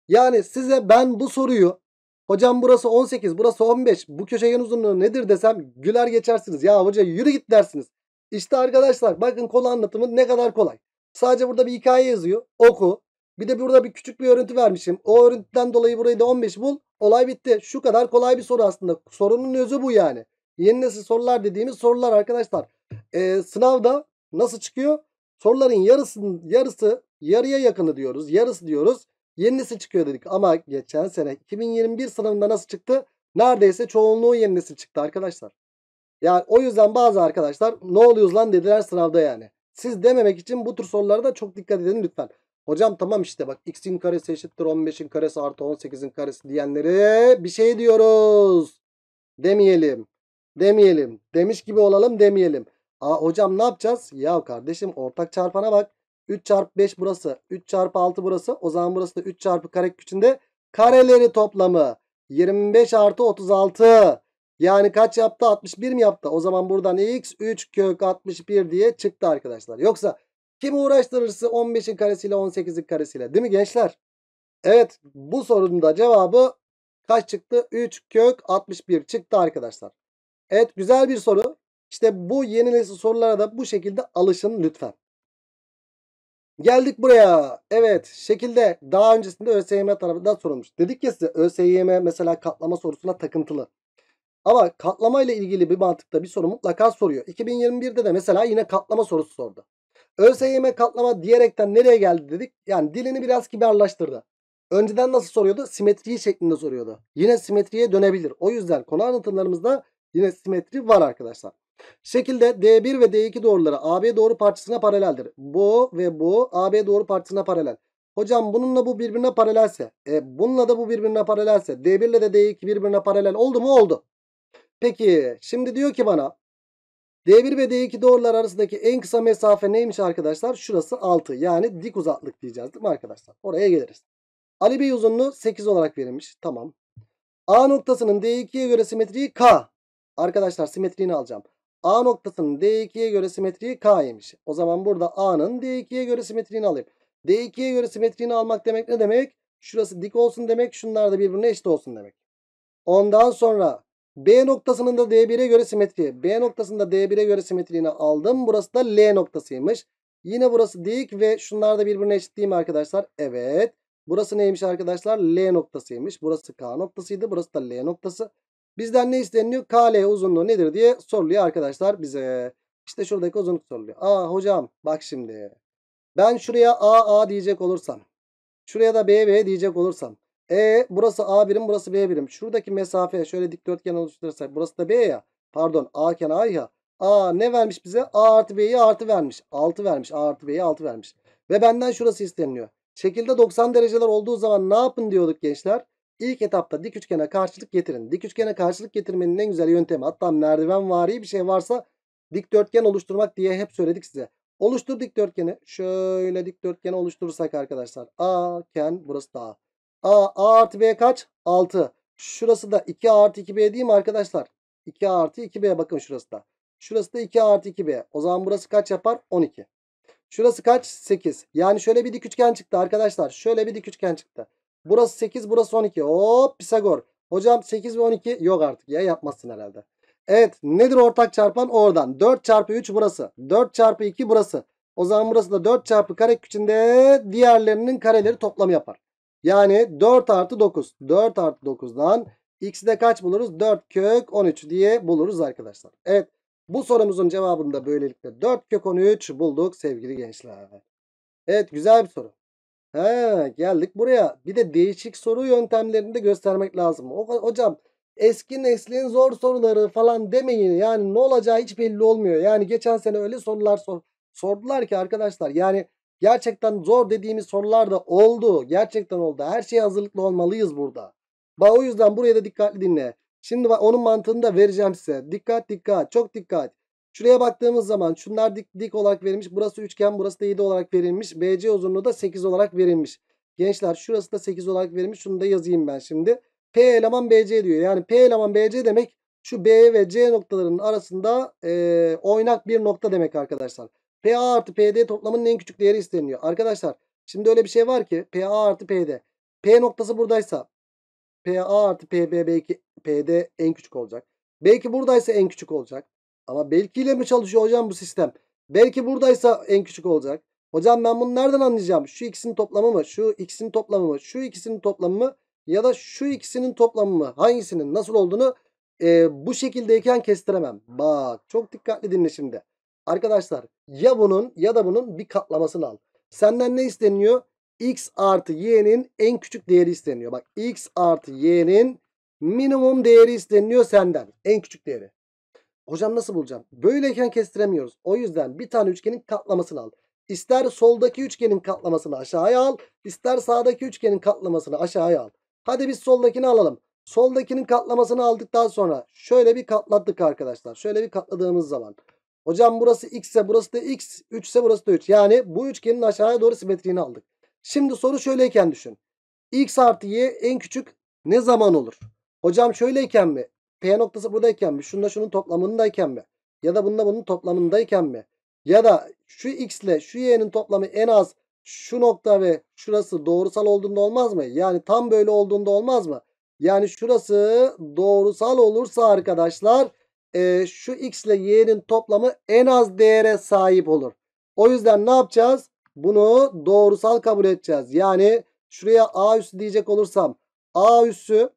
[SPEAKER 1] Yani size ben bu soruyu hocam burası 18 burası 15 bu köşegen uzunluğu nedir desem güler geçersiniz. Ya hoca yürü git dersiniz. İşte arkadaşlar bakın kolu anlatımı ne kadar kolay. Sadece burada bir hikaye yazıyor. Oku. Bir de burada bir küçük bir örüntü vermişim. O örüntüden dolayı burayı da 15 bul. Olay bitti. Şu kadar kolay bir soru aslında. Sorunun özü bu yani. Yeni nesil sorular dediğimiz sorular arkadaşlar. Ee, sınavda nasıl çıkıyor? Soruların yarısının yarısı yarıya yakını diyoruz. Yarısı diyoruz. Yenisi çıkıyor dedik ama geçen sene 2021 sınavında nasıl çıktı? Neredeyse çoğunluğu yenisi çıktı arkadaşlar. Yani o yüzden bazı arkadaşlar ne oluyoruz lan dediler sınavda yani. Siz dememek için bu tür sorulara da çok dikkat edin lütfen. Hocam tamam işte bak x'in karesi eşittir 15'in karesi artı 18'in karesi diyenlere bir şey diyoruz. Demeyelim. Demeyelim. Demiş gibi olalım demeyelim. Aa hocam ne yapacağız? Ya kardeşim ortak çarpana bak. 3 çarpı 5 burası. 3 çarpı 6 burası. O zaman burası da 3 çarpı kare küçüğünde kareleri toplamı. 25 artı 36. Yani kaç yaptı? 61 mi yaptı? O zaman buradan x 3 kök 61 diye çıktı arkadaşlar. Yoksa kim uğraştırırsa 15'in karesiyle 18'in karesiyle değil mi gençler? Evet bu sorunun da cevabı kaç çıktı? 3 kök 61 çıktı arkadaşlar. Evet güzel bir soru. İşte bu yeni nesil sorulara da bu şekilde alışın lütfen. Geldik buraya. Evet şekilde daha öncesinde ÖSYM tarafından sorulmuş. Dedik ya size ÖSYM mesela katlama sorusuna takıntılı. Ama katlama ile ilgili bir mantıkta bir soru mutlaka soruyor. 2021'de de mesela yine katlama sorusu sordu. ÖSYM katlama diyerekten nereye geldi dedik. Yani dilini biraz kibarlaştırdı. Önceden nasıl soruyordu? Simetriyi şeklinde soruyordu. Yine simetriye dönebilir. O yüzden konu anlatımlarımızda yine simetri var arkadaşlar. Şekilde D1 ve D2 doğruları AB doğru parçasına paraleldir. Bu ve bu AB doğru parçasına paralel. Hocam bununla bu birbirine paralelse, e, bununla da bu birbirine paralelse, D1 ile de D2 birbirine paralel oldu mu? Oldu. Peki şimdi diyor ki bana D1 ve D2 doğrular arasındaki en kısa mesafe neymiş arkadaşlar? Şurası 6 yani dik uzaklık diyeceğiz değil mi arkadaşlar? Oraya geliriz. Ali Bey uzunluğu 8 olarak verilmiş. Tamam. A noktasının D2'ye göre simetriği K. Arkadaşlar simetriğini alacağım. A noktasının D2'ye göre simetriği K'ymiş. O zaman burada A'nın D2'ye göre simetriğini alayım. D2'ye göre simetriğini almak demek ne demek? Şurası dik olsun demek. Şunlar da birbirine eşit olsun demek. Ondan sonra B noktasının da D1'e göre simetriği. B noktasında D1'e göre simetriğini aldım. Burası da L noktasıymış. Yine burası dik ve şunlar da birbirine eşit değil mi arkadaşlar? Evet. Burası neymiş arkadaşlar? L noktasıymış. Burası K noktasıydı. Burası da L noktası. Bizden ne isteniliyor? KL uzunluğu nedir diye soruluyor arkadaşlar bize. İşte şuradaki uzunluk soruluyor. Aa hocam bak şimdi. Ben şuraya AA diyecek olursam. Şuraya da BB diyecek olursam. E burası A birim burası B birim. Şuradaki mesafe şöyle dikdörtgen oluşturursak. Burası da B ya. Pardon A iken A ya. A ne vermiş bize? A artı B'yi artı vermiş. 6 vermiş. A artı B'yi 6 vermiş. Ve benden şurası isteniliyor. Şekilde 90 dereceler olduğu zaman ne yapın diyorduk gençler? İlk etapta dik üçgene karşılık getirin. Dik üçgene karşılık getirmenin en güzel yöntemi hatta merdivenvari bir şey varsa dikdörtgen oluşturmak diye hep söyledik size. Oluştur dikdörtgeni. Şöyle dikdörtgeni oluşturursak arkadaşlar. A, ken burası da A. A, A artı B kaç? 6. Şurası da 2 artı 2B değil mi arkadaşlar? 2 artı 2B bakın şurası da. Şurası da 2 artı 2B. O zaman burası kaç yapar? 12. Şurası kaç? 8. Yani şöyle bir dik üçgen çıktı arkadaşlar. Şöyle bir dik üçgen çıktı. Burası 8 burası 12. Hop Pisagor. Hocam 8 ve 12 yok artık ya yapmazsın herhalde. Evet nedir ortak çarpan oradan. 4 çarpı 3 burası. 4 çarpı 2 burası. O zaman burası da 4 çarpı kare küçüğünde diğerlerinin kareleri toplamı yapar. Yani 4 artı 9. 4 artı 9'dan x'i de kaç buluruz? 4 kök 13 diye buluruz arkadaşlar. Evet bu sorumuzun cevabını da böylelikle 4 kök 13 bulduk sevgili gençler. Evet güzel bir soru. He geldik buraya. Bir de değişik soru yöntemlerini de göstermek lazım. O, hocam eski neslin zor soruları falan demeyin. Yani ne olacağı hiç belli olmuyor. Yani geçen sene öyle sorular sor, sordular ki arkadaşlar. Yani gerçekten zor dediğimiz sorular da oldu. Gerçekten oldu. Her şeye hazırlıklı olmalıyız burada. Bak o yüzden buraya da dikkatli dinle. Şimdi bak onun mantığını da vereceğim size. Dikkat dikkat çok dikkat. Şuraya baktığımız zaman şunlar dik, dik olarak verilmiş. Burası üçgen burası da 7 olarak verilmiş. BC uzunluğu da 8 olarak verilmiş. Gençler şurası da 8 olarak verilmiş. Şunu da yazayım ben şimdi. P eleman BC diyor. Yani P eleman BC demek şu B ve C noktalarının arasında e, oynak bir nokta demek arkadaşlar. PA artı PD toplamının en küçük değeri isteniyor. Arkadaşlar şimdi öyle bir şey var ki PA artı PD. P noktası buradaysa PA artı PB belki PD en küçük olacak. Belki buradaysa en küçük olacak. Ama belkiyle mi çalışıyor hocam bu sistem? Belki buradaysa en küçük olacak. Hocam ben bunu nereden anlayacağım? Şu ikisinin toplamı mı? Şu ikisinin toplamı mı? Şu ikisinin toplamı mı? Ya da şu ikisinin toplamı mı? Hangisinin nasıl olduğunu e, bu şekildeyken kestiremem. Bak çok dikkatli dinle şimdi. Arkadaşlar ya bunun ya da bunun bir katlamasını al. Senden ne isteniyor? X artı y'nin en küçük değeri isteniyor. Bak x artı y'nin minimum değeri isteniyor senden. En küçük değeri. Hocam nasıl bulacağım? Böyleyken kestiremiyoruz. O yüzden bir tane üçgenin katlamasını al. İster soldaki üçgenin katlamasını aşağıya al. ister sağdaki üçgenin katlamasını aşağıya al. Hadi biz soldakini alalım. Soldakinin katlamasını aldıktan sonra şöyle bir katlattık arkadaşlar. Şöyle bir katladığımız zaman. Hocam burası x ise burası da x, 3 ise burası da 3. Yani bu üçgenin aşağıya doğru simetriğini aldık. Şimdi soru şöyleyken düşün. x artı y en küçük ne zaman olur? Hocam şöyleyken mi? P noktası buradayken mi? Şunda şunun toplamındayken mi? Ya da bunda bunun toplamındayken mi? Ya da şu x ile şu y'nin toplamı en az şu nokta ve şurası doğrusal olduğunda olmaz mı? Yani tam böyle olduğunda olmaz mı? Yani şurası doğrusal olursa arkadaşlar e, şu x ile y'nin toplamı en az değere sahip olur. O yüzden ne yapacağız? Bunu doğrusal kabul edeceğiz. Yani şuraya a üssü diyecek olursam a üssü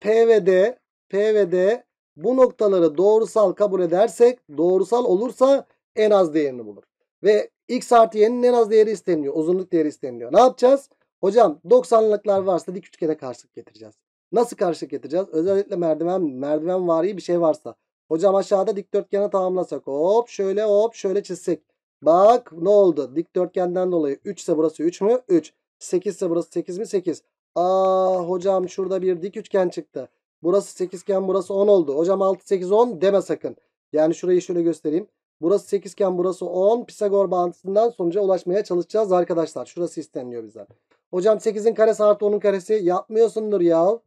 [SPEAKER 1] p ve d P ve D bu noktaları doğrusal kabul edersek doğrusal olursa en az değerini bulur. Ve x artı y'nin en az değeri isteniliyor. Uzunluk değeri isteniliyor. Ne yapacağız? Hocam 90'lıklar varsa dik üçgene karşılık getireceğiz. Nasıl karşılık getireceğiz? Özellikle merdiven, merdiven vari bir şey varsa. Hocam aşağıda dikdörtgene tamamlasak. Hop şöyle hop şöyle çizsek. Bak ne oldu? Dikdörtgenden dolayı 3 ise burası 3 mü? 3. 8 ise burası 8 mi? 8. Aa hocam şurada bir dik üçgen çıktı. Burası 8 iken burası 10 oldu. Hocam 6 8 10 deme sakın. Yani şurayı şöyle göstereyim. Burası 8 iken burası 10. Pisagor bağıntısından sonuca ulaşmaya çalışacağız arkadaşlar. Şurası isteniliyor bizden. Hocam 8'in karesi artı 10'un karesi yapmıyorsundur ya.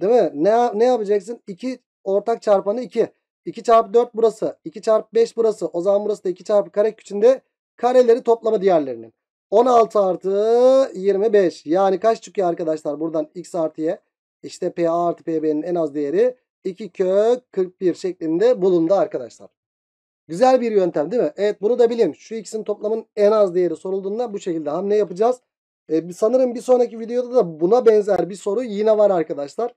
[SPEAKER 1] Değil mi? Ne, ne yapacaksın? 2 ortak çarpanı 2. 2 çarpı 4 burası. 2 çarpı 5 burası. O zaman burası da 2 çarpı kare küçüğünde kareleri toplama diğerlerinin. 16 artı 25. Yani kaç çıkıyor arkadaşlar buradan x artı y? İşte p a artı p b'nin en az değeri 2 kök 41 şeklinde bulundu arkadaşlar. Güzel bir yöntem değil mi? Evet bunu da bilin. Şu ikisinin toplamının en az değeri sorulduğunda bu şekilde hamle yapacağız. Ee, sanırım bir sonraki videoda da buna benzer bir soru yine var arkadaşlar.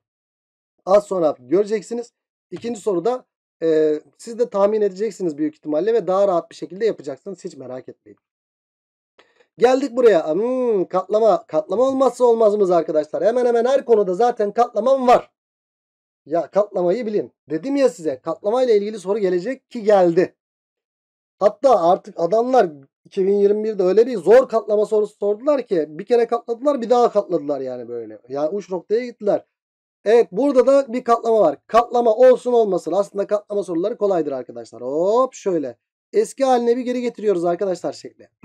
[SPEAKER 1] Az sonra göreceksiniz. İkinci soruda e, siz de tahmin edeceksiniz büyük ihtimalle ve daha rahat bir şekilde yapacaksınız. Hiç merak etmeyin. Geldik buraya. Hmm, katlama. Katlama olmazsa olmazımız arkadaşlar. Hemen hemen her konuda zaten katlamam var. Ya katlamayı bilin. Dedim ya size katlamayla ilgili soru gelecek ki geldi. Hatta artık adamlar 2021'de öyle bir zor katlama sorusu sordular ki bir kere katladılar bir daha katladılar yani böyle. Yani uç noktaya gittiler. Evet burada da bir katlama var. Katlama olsun olmasın. Aslında katlama soruları kolaydır arkadaşlar. Hop şöyle. Eski haline bir geri getiriyoruz arkadaşlar şekli.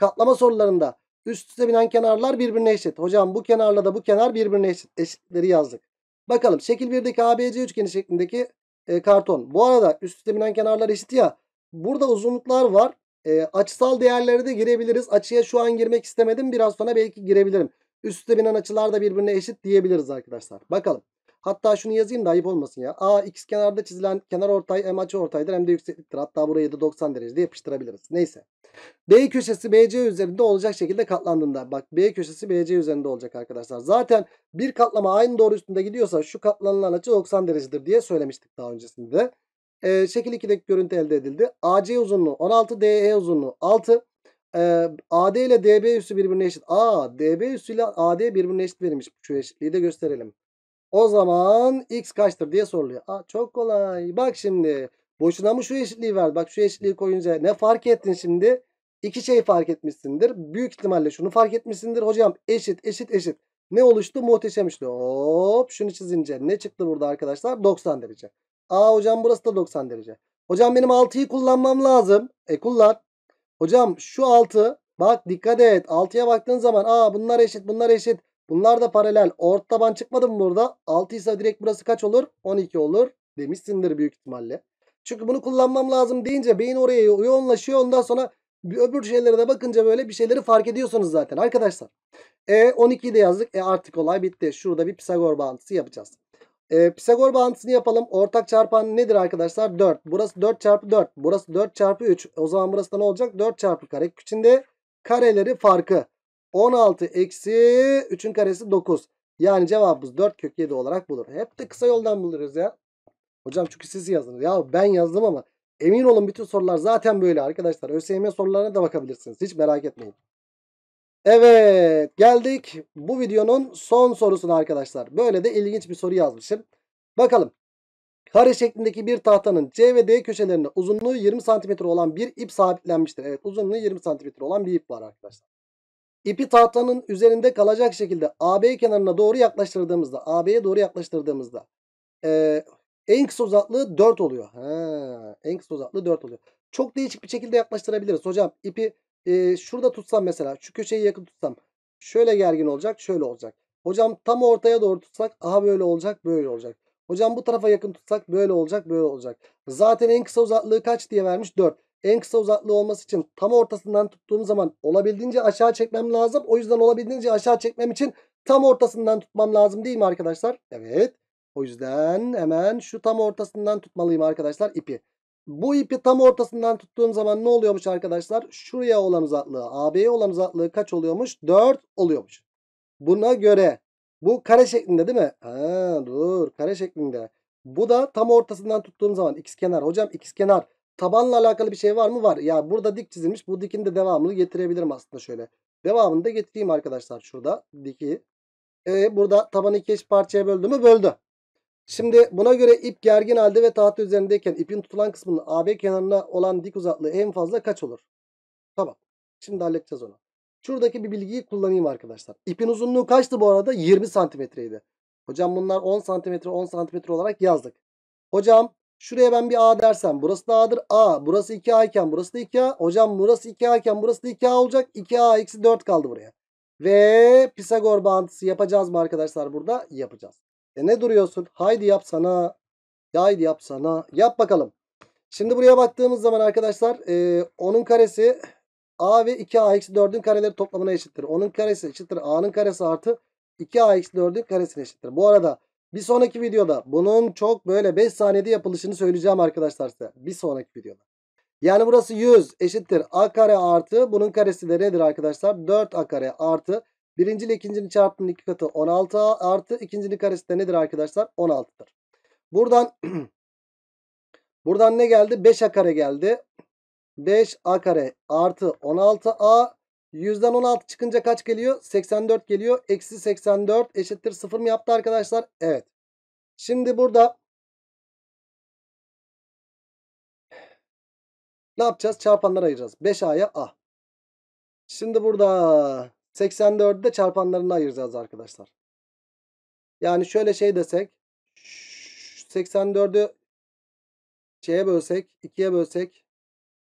[SPEAKER 1] Katlama sorularında üst üste binen kenarlar birbirine eşit. Hocam bu kenarla da bu kenar birbirine eşit. Eşitleri yazdık. Bakalım şekil 1'deki ABC üçgeni şeklindeki e, karton. Bu arada üst üste binen kenarlar eşit ya. Burada uzunluklar var. E, açısal değerlere de girebiliriz. Açıya şu an girmek istemedim. Biraz sonra belki girebilirim. Üst Üste binen açılar da birbirine eşit diyebiliriz arkadaşlar. Bakalım. Hatta şunu yazayım da ayıp olmasın ya. A x kenarda çizilen kenar ortay hem açı ortaydır hem de yüksekliktir. Hatta burayı da 90 derecede yapıştırabiliriz. Neyse. B köşesi BC üzerinde olacak şekilde katlandığında. Bak B köşesi BC üzerinde olacak arkadaşlar. Zaten bir katlama aynı doğru üstünde gidiyorsa şu katlanılan açı 90 derecedir diye söylemiştik daha öncesinde. Ee, şekil 2'deki görüntü elde edildi. AC uzunluğu 16, DE uzunluğu 6 e, AD ile DB üssü birbirine eşit. A DB üssü ile AD birbirine eşit verilmiş. Şu eşitliği de gösterelim. O zaman x kaçtır diye soruluyor. Aa, çok kolay. Bak şimdi boşuna mı şu eşitliği verdi? Bak şu eşitliği koyunca ne fark ettin şimdi? İki şey fark etmişsindir. Büyük ihtimalle şunu fark etmişsindir. Hocam eşit eşit eşit. Ne oluştu? Muhteşem işte. Hop şunu çizince ne çıktı burada arkadaşlar? 90 derece. Aa hocam burası da 90 derece. Hocam benim 6'yı kullanmam lazım. E kullan. Hocam şu 6 bak dikkat et. 6'ya baktığın zaman aa bunlar eşit bunlar eşit. Bunlar da paralel. Ort taban çıkmadı mı burada? 6 ise direkt burası kaç olur? 12 olur demişsindir büyük ihtimalle. Çünkü bunu kullanmam lazım deyince beyin oraya yoğunlaşıyor. Ondan sonra öbür şeylere de bakınca böyle bir şeyleri fark ediyorsunuz zaten arkadaşlar. E 12'yi de yazdık. E artık olay bitti. Şurada bir Pisagor bağıntısı yapacağız. E, Pisagor bağıntısını yapalım. Ortak çarpan nedir arkadaşlar? 4. Burası 4 çarpı 4. Burası 4 çarpı 3. O zaman burası da ne olacak? 4 çarpı kare. İçinde kareleri farkı. 16 eksi 3'ün karesi 9. Yani cevabımız 4 kök 7 olarak bulur. Hep de kısa yoldan buluruz ya. Hocam çünkü siz yazdınız. Ya ben yazdım ama emin olun bütün sorular zaten böyle arkadaşlar. ÖSYM sorularına da bakabilirsiniz. Hiç merak etmeyin. Evet geldik bu videonun son sorusuna arkadaşlar. Böyle de ilginç bir soru yazmışım. Bakalım. Kare şeklindeki bir tahtanın C ve D köşelerinde uzunluğu 20 cm olan bir ip sabitlenmiştir. Evet uzunluğu 20 cm olan bir ip var arkadaşlar. İpi tahtanın üzerinde kalacak şekilde AB kenarına doğru yaklaştırdığımızda, AB'ye doğru yaklaştırdığımızda e, en kısa uzaklığı 4 oluyor. Ha, en kısa uzaklığı 4 oluyor. Çok değişik bir şekilde yaklaştırabiliriz. Hocam ipi e, şurada tutsam mesela, şu köşeyi yakın tutsam şöyle gergin olacak, şöyle olacak. Hocam tam ortaya doğru tutsak aha böyle olacak, böyle olacak. Hocam bu tarafa yakın tutsak böyle olacak, böyle olacak. Zaten en kısa uzaklığı kaç diye vermiş? 4 en kısa uzaklığı olması için tam ortasından tuttuğum zaman olabildiğince aşağı çekmem lazım. O yüzden olabildiğince aşağı çekmem için tam ortasından tutmam lazım değil mi arkadaşlar? Evet. O yüzden hemen şu tam ortasından tutmalıyım arkadaşlar ipi. Bu ipi tam ortasından tuttuğum zaman ne oluyormuş arkadaşlar? Şuraya olan uzaklığı, AB'ye olan uzaklığı kaç oluyormuş? 4 oluyormuş. Buna göre bu kare şeklinde değil mi? Ha, dur kare şeklinde. Bu da tam ortasından tuttuğum zaman x kenar. Hocam x kenar Tabanla alakalı bir şey var mı? Var. Ya burada dik çizilmiş. Bu dikin de devamını getirebilirim aslında şöyle. Devamını da getireyim arkadaşlar şurada diki. E, burada tabanı iki eş parçaya böldü mü? Böldü. Şimdi buna göre ip gergin halde ve tahta üzerindeyken ipin tutulan kısmının AB kenarına olan dik uzaklığı en fazla kaç olur? Tamam. Şimdi halledeceğiz onu. Şuradaki bir bilgiyi kullanayım arkadaşlar. İpin uzunluğu kaçtı bu arada? 20 santimetreydi. Hocam bunlar 10 santimetre 10 santimetre olarak yazdık. Hocam Şuraya ben bir A dersem burası da A'dır. A burası 2A iken burası da 2A. Hocam burası 2A iken burası da 2A olacak. 2A eksi 4 kaldı buraya. Ve Pisagor bağıntısı yapacağız mı arkadaşlar burada? Yapacağız. E ne duruyorsun? Haydi yapsana. Haydi yapsana. Yap bakalım. Şimdi buraya baktığımız zaman arkadaşlar e, onun karesi A ve 2A eksi 4'ün kareleri toplamına eşittir. Onun karesi eşittir A'nın karesi artı 2A eksi 4'ün karesine eşittir. Bu arada bir sonraki videoda bunun çok böyle 5 saniyede yapılışını söyleyeceğim arkadaşlar size. Bir sonraki videoda. Yani burası 100 eşittir a kare artı bunun karesi de nedir arkadaşlar? 4 a kare artı birinci ile ikincinin çarpımının iki katı 16 a artı ikincinin karesi de nedir arkadaşlar? 16'dır. Buradan buradan ne geldi? 5 a kare geldi. 5 a kare artı 16 a 100'den 16 çıkınca kaç geliyor? 84 geliyor. Eksi 84 eşittir 0 mı yaptı arkadaşlar? Evet. Şimdi burada ne yapacağız? Çarpanları ayıracağız. 5A'ya A. Şimdi burada 84'ü de çarpanlarını ayıracağız arkadaşlar. Yani şöyle şey desek 84'ü şeye bölsek 2'ye bölsek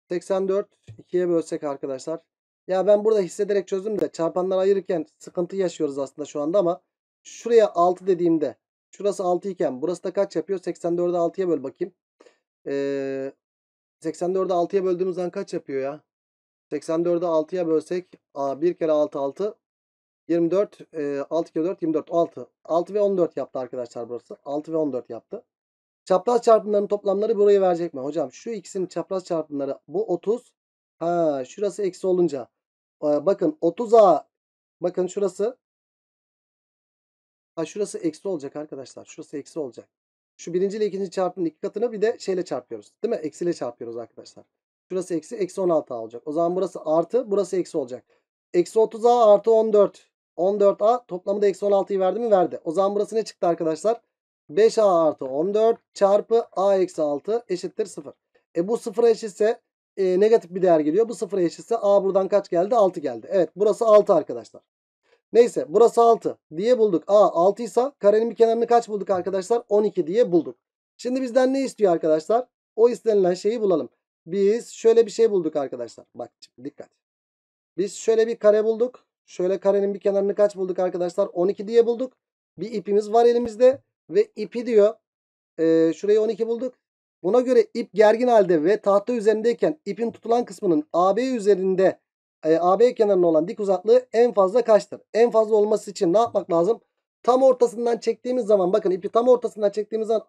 [SPEAKER 1] 84 2'ye bölsek arkadaşlar ya ben burada hissederek çözdüm de çarpanları ayırırken sıkıntı yaşıyoruz aslında şu anda ama şuraya 6 dediğimde şurası 6 iken burası da kaç yapıyor? 84'e 6'ya böl bakayım. Ee, 84'ü 6'ya böldüğümüz zaman kaç yapıyor ya? 84'e 6'ya bölsek a, 1 kere 6 6 24 e, 6 kere 4 24 6 6 ve 14 yaptı arkadaşlar burası 6 ve 14 yaptı. Çapraz çarpımların toplamları burayı verecek mi? Hocam şu ikisinin çapraz çarpımları bu 30 ha şurası eksi olunca bakın 30A bakın şurası ha şurası eksi olacak arkadaşlar. Şurası eksi olacak. Şu birinci ile ikinci çarpımın iki katını bir de şeyle çarpıyoruz. Değil mi? Eksiyle çarpıyoruz arkadaşlar. Şurası eksi. Eksi 16 olacak. O zaman burası artı. Burası eksi olacak. Eksi 30A artı 14. 14A toplamı da eksi 16'yı verdi mi? Verdi. O zaman burası ne çıktı arkadaşlar? 5A artı 14 çarpı A eksi 6 eşittir 0. E bu 0 eşitse e, negatif bir değer geliyor. Bu sıfıra eşitse A buradan kaç geldi? 6 geldi. Evet burası 6 arkadaşlar. Neyse burası 6 diye bulduk. A 6 ise karenin bir kenarını kaç bulduk arkadaşlar? 12 diye bulduk. Şimdi bizden ne istiyor arkadaşlar? O istenilen şeyi bulalım. Biz şöyle bir şey bulduk arkadaşlar. Bak dikkat. Biz şöyle bir kare bulduk. Şöyle karenin bir kenarını kaç bulduk arkadaşlar? 12 diye bulduk. Bir ipimiz var elimizde. Ve ipi diyor. E, şurayı 12 bulduk. Buna göre ip gergin halde ve tahta üzerindeyken ipin tutulan kısmının AB üzerinde e, AB kenarına olan dik uzaklığı en fazla kaçtır? En fazla olması için ne yapmak lazım? Tam ortasından çektiğimiz zaman bakın ipi tam ortasından çektiğimiz zaman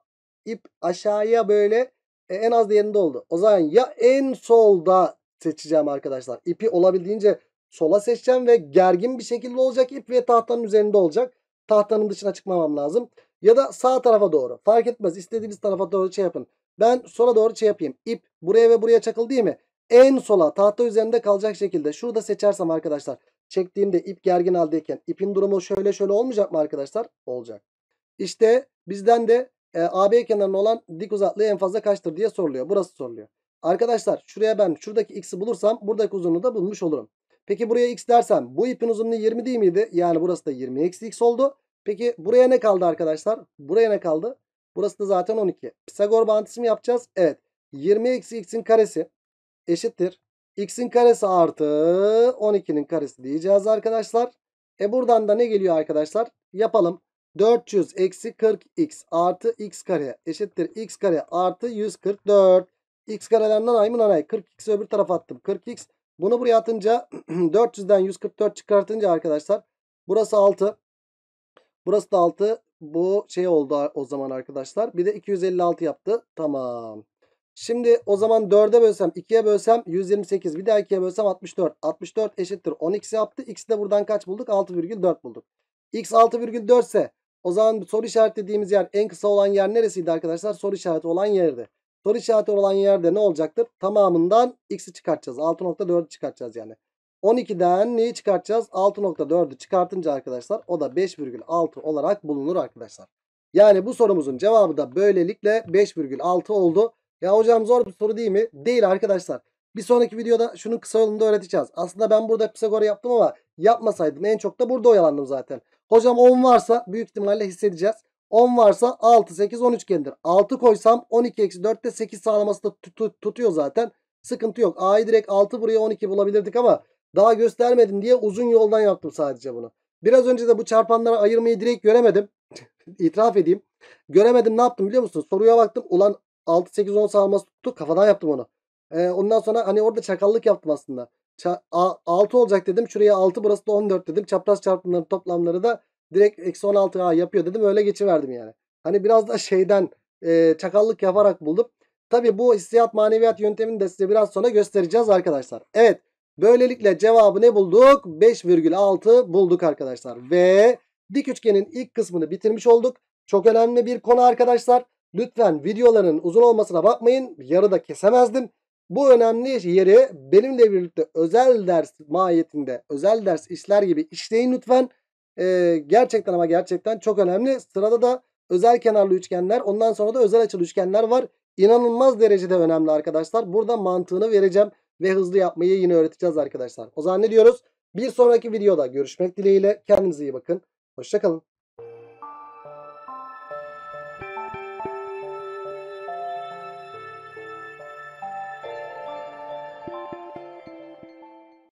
[SPEAKER 1] ip aşağıya böyle e, en az değerinde oldu. O zaman ya en solda seçeceğim arkadaşlar. İpi olabildiğince sola seçeceğim ve gergin bir şekilde olacak ip ve tahtanın üzerinde olacak. Tahtanın dışına çıkmamam lazım. Ya da sağ tarafa doğru. Fark etmez. İstediğiniz tarafa doğru şey yapın. Ben sola doğru şey yapayım. İp buraya ve buraya çakıl değil mi? En sola tahta üzerinde kalacak şekilde şurada seçersem arkadaşlar. Çektiğimde ip gergin haldeyken ipin durumu şöyle şöyle olmayacak mı arkadaşlar? Olacak. İşte bizden de e, AB kenarının olan dik uzaklığı en fazla kaçtır diye soruluyor. Burası soruluyor. Arkadaşlar şuraya ben şuradaki x'i bulursam buradaki uzunluğu da bulmuş olurum. Peki buraya x dersem bu ipin uzunluğu 20 değil miydi? Yani burası da 20 eksi x oldu. Peki buraya ne kaldı arkadaşlar? Buraya ne kaldı? Burası da zaten 12. Pisagor bağıntısı mı yapacağız? Evet. 20 eksi x'in karesi eşittir. x'in karesi artı 12'nin karesi diyeceğiz arkadaşlar. E buradan da ne geliyor arkadaşlar? Yapalım. 400 eksi 40x artı x kare eşittir. x kare artı 144. x karelerinden kareden nanay nanay. 40 x öbür tarafa attım. 40x. Bunu buraya atınca 400'den 144 çıkartınca arkadaşlar. Burası 6. Burası da 6. Bu şey oldu o zaman arkadaşlar. Bir de 256 yaptı. Tamam. Şimdi o zaman 4'e bölsem 2'ye bölsem 128 bir daha 2'ye bölsem 64. 64 eşittir 10x yaptı. X'i de buradan kaç bulduk? 6,4 bulduk. X 6,4 ise o zaman soru işareti dediğimiz yer en kısa olan yer neresiydi arkadaşlar? Soru işareti olan yerdi. Soru işareti olan yerde ne olacaktır? Tamamından x'i çıkartacağız. 6.4 çıkartacağız yani. 12'den neyi çıkartacağız? 6.4'ü çıkartınca arkadaşlar o da 5,6 olarak bulunur arkadaşlar. Yani bu sorumuzun cevabı da böylelikle 5,6 oldu. Ya hocam zor bir soru değil mi? Değil arkadaşlar. Bir sonraki videoda şunun kısa yolunu da öğreteceğiz. Aslında ben burada Pisagor'u yaptım ama yapmasaydım en çok da burada oyalandım zaten. Hocam 10 varsa büyük ihtimalle hissedeceğiz. 10 varsa 6, 8, 13 kendidir. 6 koysam 12 eksi 4'te 8 sağlaması da tut, tut, tutuyor zaten. Sıkıntı yok. A'yı direkt 6 buraya 12 bulabilirdik ama daha göstermedim diye uzun yoldan yaptım sadece bunu. Biraz önce de bu çarpanları ayırmayı direkt göremedim. İtiraf edeyim. Göremedim ne yaptım biliyor musun? Soruya baktım. Ulan 6-8-10 sağlaması tuttu. Kafadan yaptım onu. Ee, ondan sonra hani orada çakallık yaptım aslında. Ça 6 olacak dedim. Şuraya 6 burası da 14 dedim. Çapraz çarpımların toplamları da direkt eksi 16 a yapıyor dedim. Öyle geçiverdim yani. Hani biraz da şeyden e, çakallık yaparak buldum. Tabi bu hissiyat maneviyat yöntemini de size biraz sonra göstereceğiz arkadaşlar. Evet Böylelikle cevabı ne bulduk? 5,6 bulduk arkadaşlar. Ve dik üçgenin ilk kısmını bitirmiş olduk. Çok önemli bir konu arkadaşlar. Lütfen videoların uzun olmasına bakmayın. Yarıda kesemezdim. Bu önemli yeri benimle birlikte özel ders mahiyetinde, özel ders işler gibi işleyin lütfen. Ee, gerçekten ama gerçekten çok önemli. Sırada da özel kenarlı üçgenler, ondan sonra da özel açılı üçgenler var. İnanılmaz derecede önemli arkadaşlar. Burada mantığını vereceğim ve hızlı yapmayı yine öğreteceğiz arkadaşlar. O zaman ne diyoruz? Bir sonraki videoda görüşmek dileğiyle. Kendinize iyi bakın. Hoşçakalın.